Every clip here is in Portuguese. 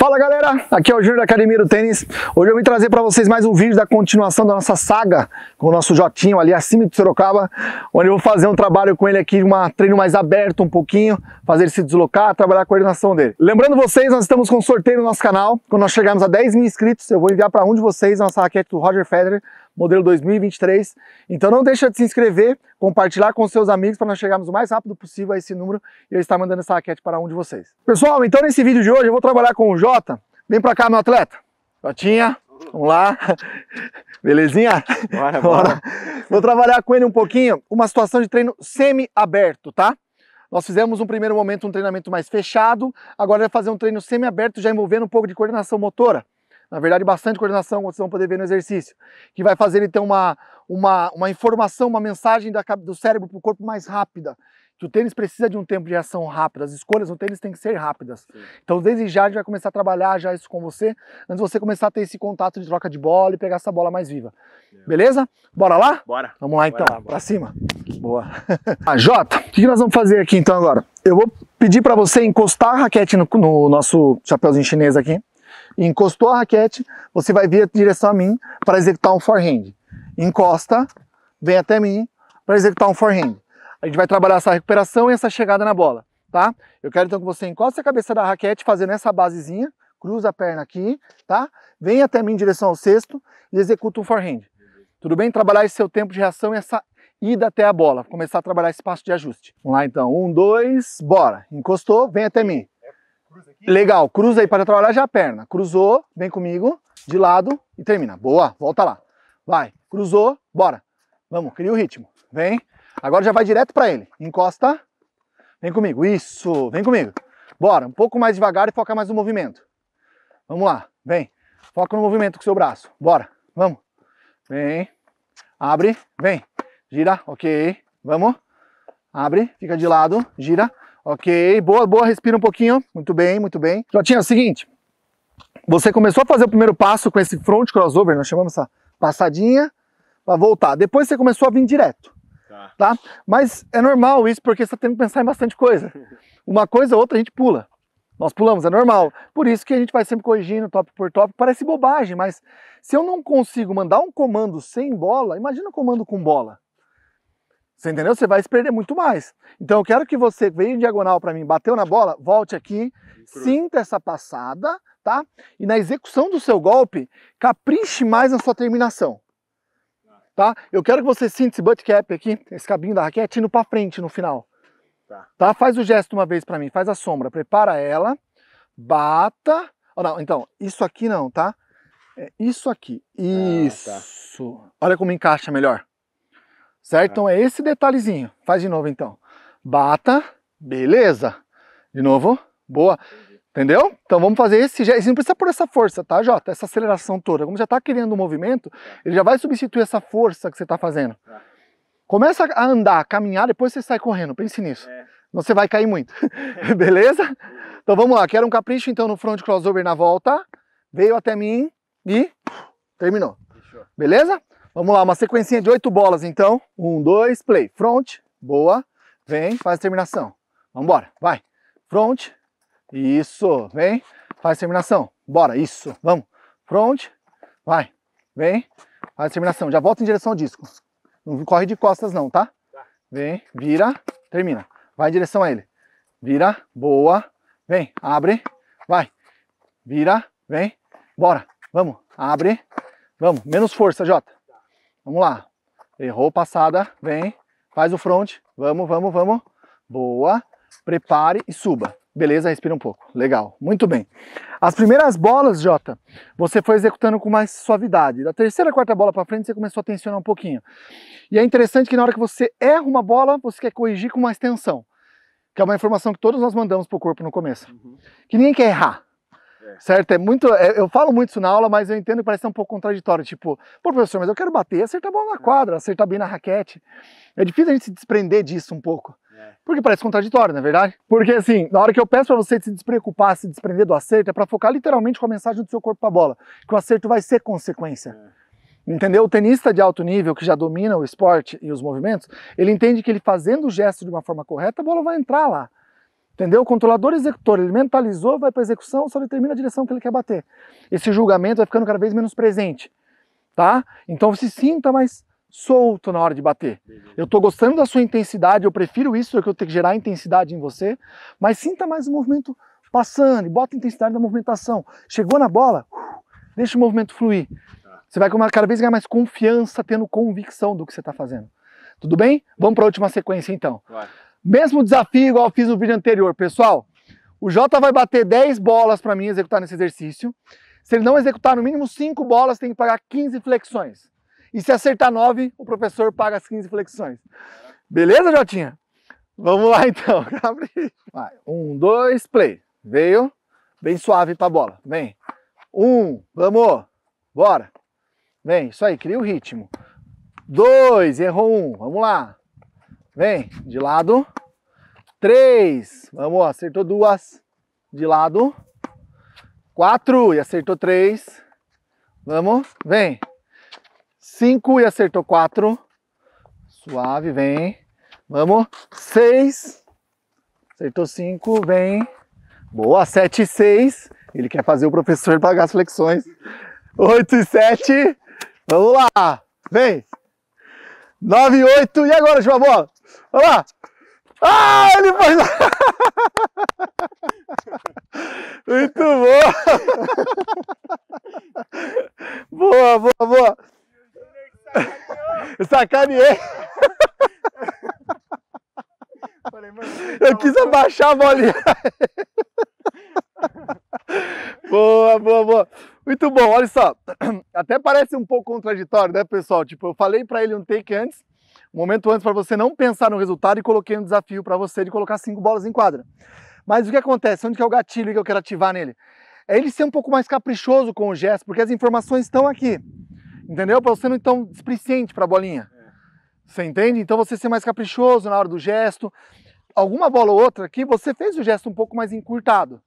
Fala galera, aqui é o Júnior da Academia do Tênis. Hoje eu vim trazer para vocês mais um vídeo da continuação da nossa saga com o nosso Jotinho ali acima de Sorocaba, onde eu vou fazer um trabalho com ele aqui, um treino mais aberto um pouquinho, fazer ele se deslocar, trabalhar a coordenação dele. Lembrando vocês, nós estamos com um sorteio no nosso canal. Quando nós chegarmos a 10 mil inscritos, eu vou enviar para um de vocês a nossa raquete do Roger Federer modelo 2023. Então não deixa de se inscrever, compartilhar com seus amigos para nós chegarmos o mais rápido possível a esse número e eu estar mandando essa raquete para um de vocês. Pessoal, então nesse vídeo de hoje eu vou trabalhar com o Jota. Vem para cá, meu atleta. Jotinha, vamos lá. Belezinha? Bora, bora. Vou trabalhar com ele um pouquinho, uma situação de treino semi-aberto, tá? Nós fizemos um primeiro momento um treinamento mais fechado, agora vai fazer um treino semi-aberto já envolvendo um pouco de coordenação motora na verdade bastante coordenação, como vocês vão poder ver no exercício, que vai fazer ele ter uma, uma, uma informação, uma mensagem da, do cérebro para o corpo mais rápida. Que o tênis precisa de um tempo de reação rápida, as escolhas no tênis têm que ser rápidas. Sim. Então, desde já, a gente vai começar a trabalhar já isso com você, antes de você começar a ter esse contato de troca de bola e pegar essa bola mais viva. É. Beleza? Bora lá? Bora. Vamos lá, então. Para Pra cima. Boa. a ah, Jota, o que nós vamos fazer aqui, então, agora? Eu vou pedir para você encostar a raquete no, no nosso chapéuzinho chinês aqui. Encostou a raquete, você vai vir em direção a mim para executar um forehand. Encosta, vem até mim para executar um forehand. A gente vai trabalhar essa recuperação e essa chegada na bola, tá? Eu quero então que você encoste a cabeça da raquete fazendo essa basezinha, cruza a perna aqui, tá? Vem até mim em direção ao cesto e executa um forehand. Tudo bem? Trabalhar esse seu tempo de reação e essa ida até a bola. Começar a trabalhar esse passo de ajuste. Vamos lá então. Um, dois, bora. Encostou, vem até mim aqui? Legal, cruza aí para trabalhar já a perna. Cruzou, vem comigo, de lado e termina. Boa, volta lá. Vai, cruzou, bora. Vamos, cria o ritmo. Vem. Agora já vai direto para ele. Encosta. Vem comigo. Isso, vem comigo. Bora, um pouco mais devagar e foca mais no movimento. Vamos lá, vem. Foca no movimento com o seu braço. Bora, vamos. Vem. Abre, vem. Gira, ok. Vamos. Abre, fica de lado, gira. Ok, boa, boa, respira um pouquinho. Muito bem, muito bem. Jotinha, é o seguinte, você começou a fazer o primeiro passo com esse front crossover, nós chamamos essa passadinha, para voltar. Depois você começou a vir direto. Tá. tá? Mas é normal isso, porque você tá tem que pensar em bastante coisa. Uma coisa ou outra a gente pula. Nós pulamos, é normal. Por isso que a gente vai sempre corrigindo top por top. Parece bobagem, mas se eu não consigo mandar um comando sem bola, imagina um comando com bola. Você entendeu? Você vai se perder muito mais. Então eu quero que você veio em diagonal para mim, bateu na bola, volte aqui, sinta essa passada, tá? E na execução do seu golpe, capriche mais na sua terminação. Tá? Eu quero que você sinta esse butt cap aqui, esse cabinho da raquete, indo para frente no final. Tá. tá. Faz o gesto uma vez para mim, faz a sombra, prepara ela, bata. Oh, não, então, isso aqui não, tá? É isso aqui. Isso. Ah, tá. Olha como encaixa melhor certo? É. Então é esse detalhezinho. Faz de novo então. Bata, beleza. De novo, boa. Entendeu? Então vamos fazer esse Você Não precisa por essa força, tá, Jota? Essa aceleração toda. Como já está criando o um movimento, é. ele já vai substituir essa força que você está fazendo. É. Começa a andar, a caminhar, depois você sai correndo. Pense nisso. É. Você vai cair muito. Beleza? Então vamos lá. Quero um capricho então no front crossover na volta. Veio até mim e terminou. Beleza? Vamos lá, uma sequencinha de oito bolas então. Um, dois, play. Front, boa. Vem, faz terminação. Vamos embora, vai. Front, isso, vem. Faz terminação, bora, isso, vamos. Front, vai, vem. Faz terminação, já volta em direção ao disco. Não corre de costas não, tá? Vem, vira, termina. Vai em direção a ele. Vira, boa. Vem, abre, vai. Vira, vem, bora. Vamos, abre, vamos. Menos força, Jota. Vamos lá. Errou passada, vem, faz o front. Vamos, vamos, vamos. Boa. Prepare e suba. Beleza, respira um pouco. Legal, muito bem. As primeiras bolas, Jota, você foi executando com mais suavidade. Da terceira, quarta bola para frente, você começou a tensionar um pouquinho. E é interessante que na hora que você erra uma bola, você quer corrigir com mais tensão. Que é uma informação que todos nós mandamos para o corpo no começo. Uhum. Que ninguém quer errar. É. Certo? É muito. É, eu falo muito isso na aula, mas eu entendo que parece um pouco contraditório. Tipo, pô, professor, mas eu quero bater, acertar a bola na é. quadra, acertar bem na raquete. É difícil a gente se desprender disso um pouco. É. Porque parece contraditório, não é verdade? Porque assim, na hora que eu peço para você se despreocupar, se desprender do acerto, é para focar literalmente com a mensagem do seu corpo para a bola, que o acerto vai ser consequência. É. Entendeu? O tenista de alto nível que já domina o esporte e os movimentos, ele entende que ele fazendo o gesto de uma forma correta, a bola vai entrar lá. Entendeu? O controlador executor, ele mentalizou, vai para a execução, só determina a direção que ele quer bater. Esse julgamento vai ficando cada vez menos presente, tá? Então se sinta mais solto na hora de bater. Eu estou gostando da sua intensidade, eu prefiro isso do é que eu ter que gerar intensidade em você, mas sinta mais o movimento passando, bota intensidade na movimentação. Chegou na bola, uh, deixa o movimento fluir. Você vai cada vez ganhar mais confiança, tendo convicção do que você está fazendo. Tudo bem? Vamos para a última sequência então. Vai. Mesmo desafio igual eu fiz no vídeo anterior, pessoal. O Jota vai bater 10 bolas para mim executar nesse exercício. Se ele não executar no mínimo 5 bolas, tem que pagar 15 flexões. E se acertar 9, o professor paga as 15 flexões. Beleza, Jotinha? Vamos lá então, Vai, um, dois, play. Veio, bem suave pra bola. Vem. Um, vamos. Bora. Vem, isso aí, cria o ritmo. Dois, errou um, vamos lá. Vem, de lado. Três. Vamos, acertou duas. De lado. Quatro e acertou três. Vamos, vem. Cinco e acertou quatro. Suave, vem. Vamos. Seis. Acertou cinco, vem. Boa, sete e seis. Ele quer fazer o professor pagar as flexões. Oito e sete. Vamos lá. Vem. nove e oito. E agora, João Bola? Olha lá! Ah, ele faz lá! Muito bom! boa, boa, boa! Eu sacaneei! Eu quis abaixar a bolinha! boa, boa, boa! Muito bom, olha só! Até parece um pouco contraditório, né, pessoal? Tipo, eu falei pra ele um take antes um momento antes para você não pensar no resultado e coloquei um desafio para você de colocar cinco bolas em quadra. Mas o que acontece? Onde que é o gatilho que eu quero ativar nele? É ele ser um pouco mais caprichoso com o gesto, porque as informações estão aqui. Entendeu? Para você não ir tão para a bolinha. É. Você entende? Então você ser mais caprichoso na hora do gesto. Alguma bola ou outra aqui, você fez o gesto um pouco mais encurtado.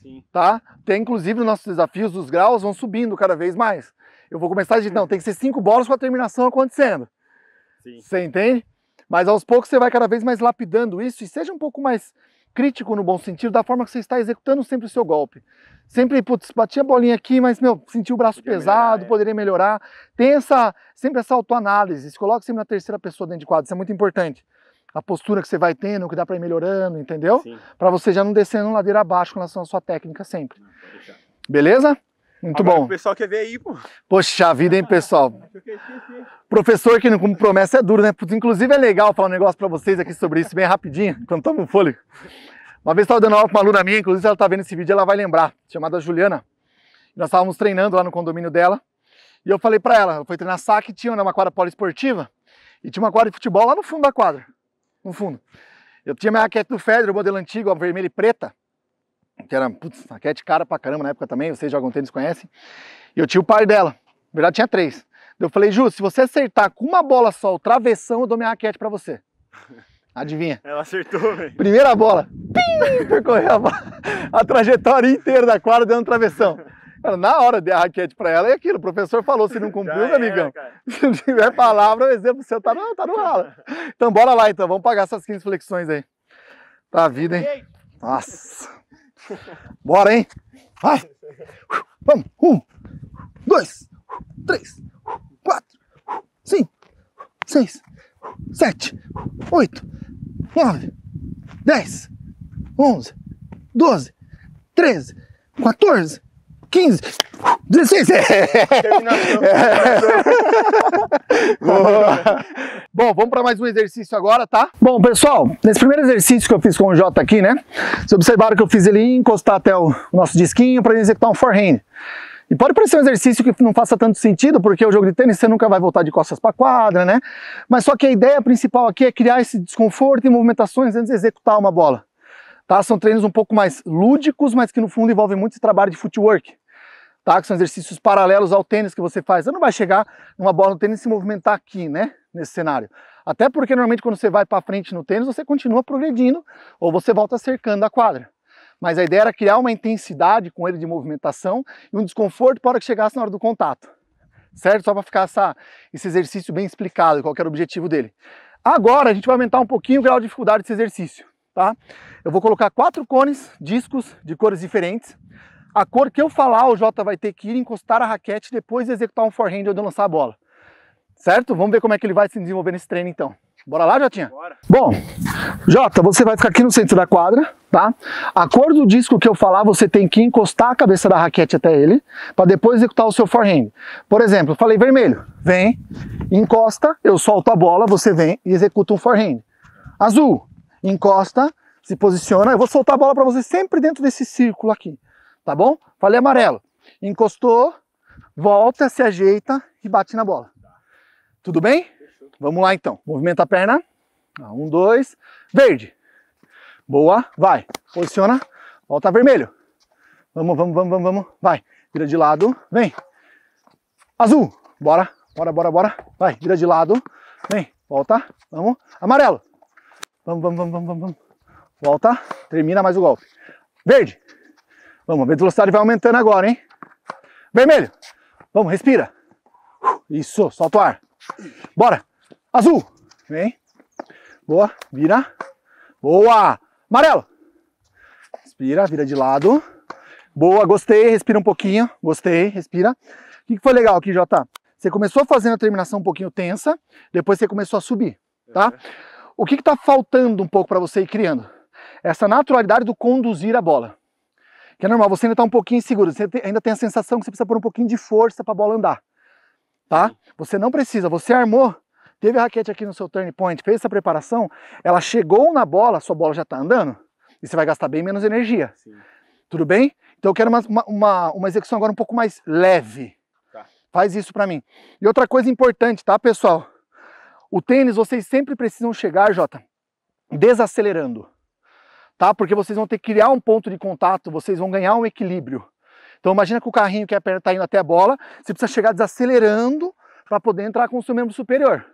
Sim. Tá? Tem inclusive nossos desafios, os graus vão subindo cada vez mais. Eu vou começar de, não, tem que ser cinco bolas com a terminação acontecendo. Você entende? Mas aos poucos você vai cada vez mais lapidando isso e seja um pouco mais crítico no bom sentido da forma que você está executando sempre o seu golpe. Sempre, putz, bati a bolinha aqui, mas, meu, senti o braço poderia pesado, melhorar, é. poderia melhorar. Tem essa, sempre essa autoanálise, se coloca sempre na terceira pessoa dentro de quadro, isso é muito importante. A postura que você vai tendo, o que dá para ir melhorando, entendeu? Para você já não descendo ladeira abaixo com relação à sua técnica sempre. Beleza? Muito Agora bom. O pessoal quer ver aí, pô. Poxa vida, hein, pessoal. Professor que não cumpre promessa é duro, né? Inclusive é legal falar um negócio para vocês aqui sobre isso bem rapidinho, quando toma um fôlego. Uma vez estava dando aula para uma aluna minha, inclusive ela tá vendo esse vídeo, ela vai lembrar, chamada Juliana. Nós estávamos treinando lá no condomínio dela, e eu falei para ela, ela foi treinar saque, tinha uma quadra poliesportiva, e tinha uma quadra de futebol lá no fundo da quadra, no fundo. Eu tinha minha raquete do o modelo antigo, vermelha e preta, que era, putz, raquete cara pra caramba na época também, vocês jogam tênis, conhecem. E eu tinha o par dela, na verdade tinha três. Eu falei, Ju, se você acertar com uma bola só o travessão, eu dou minha raquete pra você. Adivinha? Ela acertou, velho. Primeira bola, pim, percorreu a, a trajetória inteira da quadra dando travessão. Cara, na hora de a raquete pra ela, é aquilo. O professor falou, se não cumpriu, meu amigão. se não tiver palavra, o exemplo seu tá no, tá no ralo. Então bora lá, então. Vamos pagar essas 15 flexões aí. Pra tá vida, hein? Nossa. Bora, hein? Vai! Vamos! Um, dois, três, quatro, cinco, seis, sete, oito, nove, dez, onze, doze, treze, quatorze, 15, 16. É. Bom, vamos para mais um exercício agora, tá? Bom, pessoal, nesse primeiro exercício que eu fiz com o Jota aqui, né? Vocês observaram que eu fiz ele encostar até o nosso disquinho para executar um forehand. E pode parecer um exercício que não faça tanto sentido, porque o jogo de tênis você nunca vai voltar de costas para quadra, né? Mas só que a ideia principal aqui é criar esse desconforto e movimentações antes de executar uma bola. Tá? São treinos um pouco mais lúdicos, mas que no fundo envolvem muito esse trabalho de footwork tá? Que são exercícios paralelos ao tênis que você faz. Você não vai chegar numa bola no tênis e se movimentar aqui, né? Nesse cenário. Até porque normalmente quando você vai para frente no tênis, você continua progredindo ou você volta cercando a quadra. Mas a ideia era criar uma intensidade com ele de movimentação e um desconforto para que chegasse na hora do contato. Certo? Só para ficar essa, esse exercício bem explicado, qual era o objetivo dele. Agora a gente vai aumentar um pouquinho o grau de dificuldade desse exercício, tá? Eu vou colocar quatro cones, discos de cores diferentes a cor que eu falar, o Jota vai ter que ir encostar a raquete depois de executar um forehand ou de lançar a bola. Certo? Vamos ver como é que ele vai se desenvolver nesse treino então. Bora lá, Jotinha? Bora. Bom, Jota, você vai ficar aqui no centro da quadra, tá? A cor do disco que eu falar, você tem que encostar a cabeça da raquete até ele, para depois executar o seu forehand. Por exemplo, eu falei vermelho, vem, encosta, eu solto a bola, você vem e executa um forehand. Azul, encosta, se posiciona, eu vou soltar a bola para você sempre dentro desse círculo aqui tá bom? Falei amarelo. Encostou, volta, se ajeita e bate na bola. Tudo bem? Vamos lá então. Movimenta a perna. Ah, um, dois. Verde. Boa. Vai. Posiciona. Volta vermelho. Vamos, vamos, vamos, vamos, vamos. Vai. Vira de lado. Vem. Azul. Bora. Bora, bora, bora. Vai. Vira de lado. Vem. Volta. Vamos. Amarelo. Vamos, vamos, vamos, vamos, vamos. Volta. Termina mais o golpe. Verde. Vamos, a velocidade vai aumentando agora, hein? Vermelho. Vamos, respira. Uh, isso, solta o ar. Bora. Azul. Vem. Boa. Vira. Boa. Amarelo. Respira, vira de lado. Boa, gostei. Respira um pouquinho. Gostei, respira. O que foi legal aqui, Jota? Você começou fazendo a terminação um pouquinho tensa, depois você começou a subir, tá? É. O que está faltando um pouco para você ir criando? Essa naturalidade do conduzir a bola que é normal, você ainda está um pouquinho inseguro, você ainda tem a sensação que você precisa pôr um pouquinho de força para a bola andar, tá? Você não precisa, você armou, teve a raquete aqui no seu turn point, fez essa preparação, ela chegou na bola, sua bola já está andando, e você vai gastar bem menos energia, Sim. tudo bem? Então eu quero uma, uma, uma execução agora um pouco mais leve, tá. faz isso para mim. E outra coisa importante, tá pessoal? O tênis, vocês sempre precisam chegar, Jota, desacelerando tá? Porque vocês vão ter que criar um ponto de contato, vocês vão ganhar um equilíbrio. Então imagina que o carrinho que é a perna está indo até a bola, você precisa chegar desacelerando para poder entrar com o seu membro superior.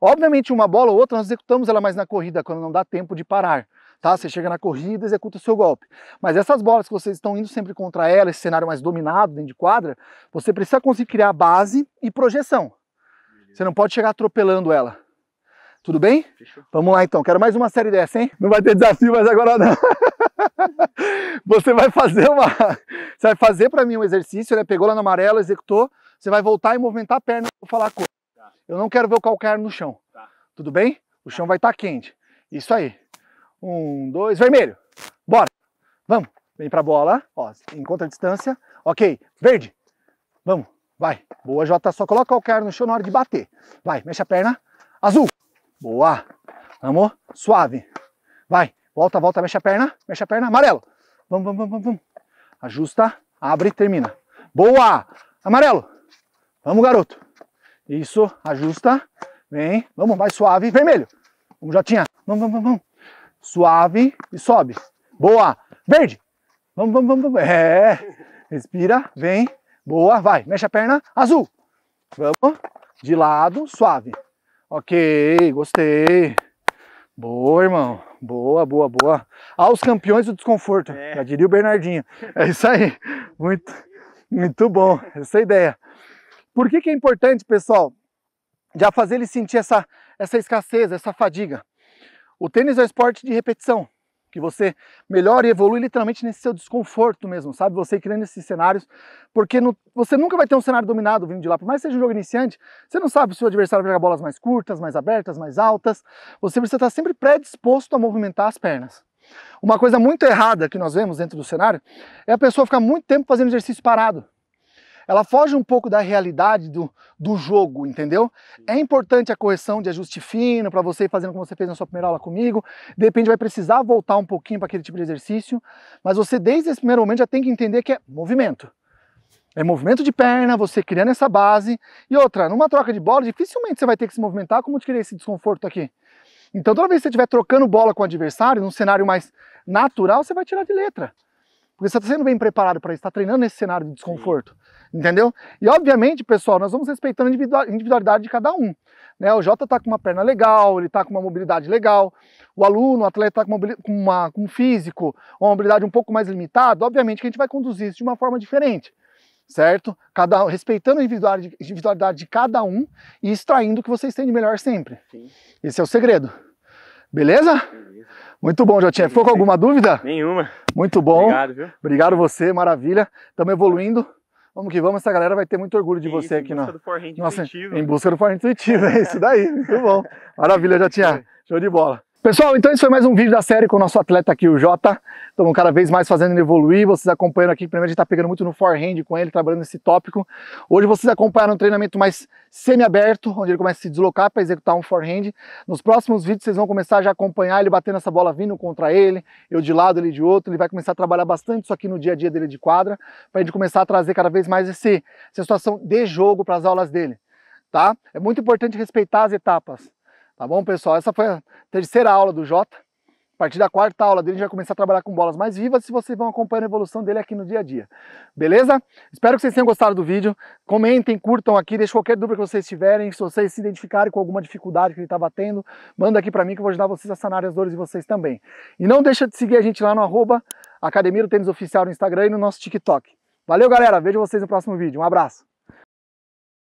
Obviamente uma bola ou outra nós executamos ela mais na corrida, quando não dá tempo de parar. Tá? Você chega na corrida e executa o seu golpe. Mas essas bolas que vocês estão indo sempre contra ela, esse cenário mais dominado dentro de quadra, você precisa conseguir criar base e projeção. Você não pode chegar atropelando ela. Tudo bem? Fechou. Vamos lá então, quero mais uma série dessa, hein? Não vai ter desafio mais agora não. você vai fazer uma... Você vai fazer para mim um exercício, né? Pegou lá no amarelo, executou. Você vai voltar e movimentar a perna, vou falar a cor. Tá. Eu não quero ver o calcanhar no chão. Tá. Tudo bem? O chão vai estar tá quente. Isso aí. Um, dois, vermelho. Bora. Vamos. Vem pra bola. Ó, encontra a distância. Ok. Verde. Vamos. Vai. Boa, Jota. Só coloca o calcanhar no chão na hora de bater. Vai. Mexe a perna. Azul. Boa. Vamos. Suave. Vai. Volta, volta. Mexe a perna. Mexe a perna. Amarelo. Vamos, vamos, vamos, vamos. Ajusta. Abre. Termina. Boa. Amarelo. Vamos, garoto. Isso. Ajusta. Vem. Vamos. Vai suave. Vermelho. Vamos, Jotinha. Vamos, vamos, vamos. Suave e sobe. Boa. Verde. Vamos, vamos, vamos. vamos. É. Respira. Vem. Boa. Vai. Mexe a perna. Azul. Vamos. De lado. Suave. Ok, gostei. Boa, irmão. Boa, boa, boa. Aos campeões do desconforto. É. Já diria o Bernardinho. É isso aí. Muito, muito bom. Essa é ideia. Por que, que é importante, pessoal, já fazer ele sentir essa, essa escassez, essa fadiga? O tênis é um esporte de repetição que você melhore e evolui literalmente nesse seu desconforto mesmo, sabe? Você criando esses cenários, porque no, você nunca vai ter um cenário dominado vindo de lá, por mais que seja um jogo iniciante, você não sabe se o seu adversário vai jogar bolas mais curtas, mais abertas, mais altas, você precisa estar sempre predisposto a movimentar as pernas. Uma coisa muito errada que nós vemos dentro do cenário é a pessoa ficar muito tempo fazendo exercício parado ela foge um pouco da realidade do, do jogo, entendeu? É importante a correção de ajuste fino para você fazendo como você fez na sua primeira aula comigo. De repente vai precisar voltar um pouquinho para aquele tipo de exercício, mas você desde esse primeiro momento já tem que entender que é movimento. É movimento de perna, você criando essa base. E outra, numa troca de bola, dificilmente você vai ter que se movimentar como adquirir esse desconforto aqui. Então, toda vez que você estiver trocando bola com o adversário, num cenário mais natural, você vai tirar de letra. Porque você está sendo bem preparado para isso, está treinando nesse cenário de desconforto. Sim entendeu? E obviamente, pessoal, nós vamos respeitando a individualidade de cada um. Né? O Jota está com uma perna legal, ele está com uma mobilidade legal, o aluno, o atleta está com, com um físico, uma mobilidade um pouco mais limitada, obviamente que a gente vai conduzir isso de uma forma diferente certo? Cada, respeitando a individualidade de cada um e extraindo o que vocês têm de melhor sempre. Sim. Esse é o segredo. Beleza? Beleza. Muito bom, Jotinha. Ficou com alguma dúvida? Nenhuma. Muito bom. Obrigado, viu? Obrigado você, maravilha. Estamos evoluindo. Vamos que vamos, essa galera vai ter muito orgulho de você isso, aqui. Em busca na... do forehand Nossa, intuitivo. Em busca do forehand intuitivo, é isso daí, muito bom. Maravilha, Jatiá, Show de bola. Pessoal, então esse foi mais um vídeo da série com o nosso atleta aqui, o Jota. Estamos cada vez mais fazendo ele evoluir, vocês acompanhando aqui, primeiro a gente está pegando muito no forehand com ele, trabalhando esse tópico. Hoje vocês acompanharam um treinamento mais semi-aberto, onde ele começa a se deslocar para executar um forehand. Nos próximos vídeos vocês vão começar já a acompanhar ele batendo essa bola vindo contra ele, eu de lado, ele de outro, ele vai começar a trabalhar bastante isso aqui no dia a dia dele de quadra, para a gente começar a trazer cada vez mais esse, essa situação de jogo para as aulas dele, tá? É muito importante respeitar as etapas. Tá bom, pessoal? Essa foi a terceira aula do Jota. A partir da quarta aula dele, a gente vai começar a trabalhar com bolas mais vivas e vocês vão acompanhando a evolução dele aqui no dia a dia. Beleza? Espero que vocês tenham gostado do vídeo. Comentem, curtam aqui, deixem qualquer dúvida que vocês tiverem. Se vocês se identificarem com alguma dificuldade que ele está batendo, manda aqui para mim que eu vou ajudar vocês a sanar as dores de vocês também. E não deixa de seguir a gente lá no arroba Academia do Tênis Oficial no Instagram e no nosso TikTok. Valeu, galera. Vejo vocês no próximo vídeo. Um abraço.